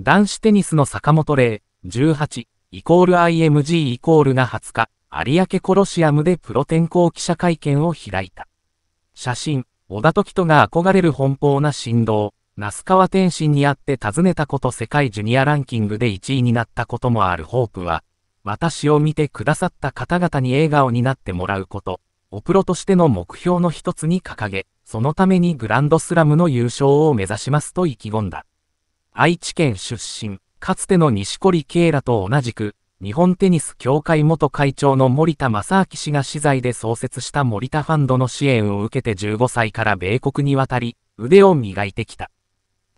男子テニスの坂本麗、18、イコール IMG イコールが20日、有明コロシアムでプロ転向記者会見を開いた。写真、小田時人が憧れる奔放な振動、那須川天心にあって尋ねたこと世界ジュニアランキングで1位になったこともあるホープは、私を見てくださった方々に笑顔になってもらうこと、おプロとしての目標の一つに掲げ、そのためにグランドスラムの優勝を目指しますと意気込んだ。愛知県出身、かつての西堀慶らと同じく、日本テニス協会元会長の森田正明氏が資材で創設した森田ファンドの支援を受けて15歳から米国に渡り、腕を磨いてきた。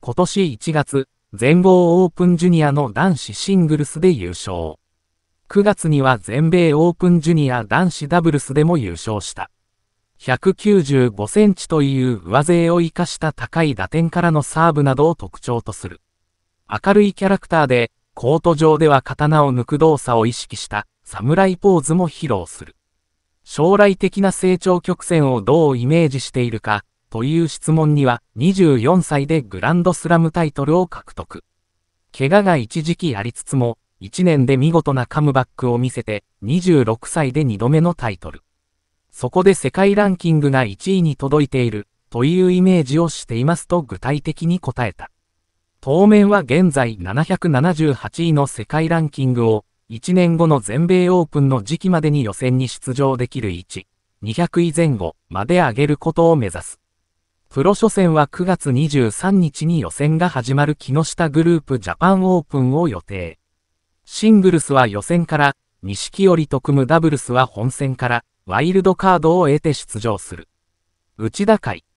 今年1月、全豪オープンジュニアの男子シングルスで優勝。9月には全米オープンジュニア男子ダブルスでも優勝した。195センチという上背を生かした高い打点からのサーブなどを特徴とする。明るいキャラクターで、コート上では刀を抜く動作を意識した侍ポーズも披露する。将来的な成長曲線をどうイメージしているかという質問には24歳でグランドスラムタイトルを獲得。怪我が一時期ありつつも、1年で見事なカムバックを見せて26歳で2度目のタイトル。そこで世界ランキングが1位に届いているというイメージをしていますと具体的に答えた。当面は現在778位の世界ランキングを、1年後の全米オープンの時期までに予選に出場できる置、200位前後まで上げることを目指す。プロ初戦は9月23日に予選が始まる木下グループジャパンオープンを予定。シングルスは予選から、錦織と組むダブルスは本戦から、ワイルドカードを得て出場する。内田会。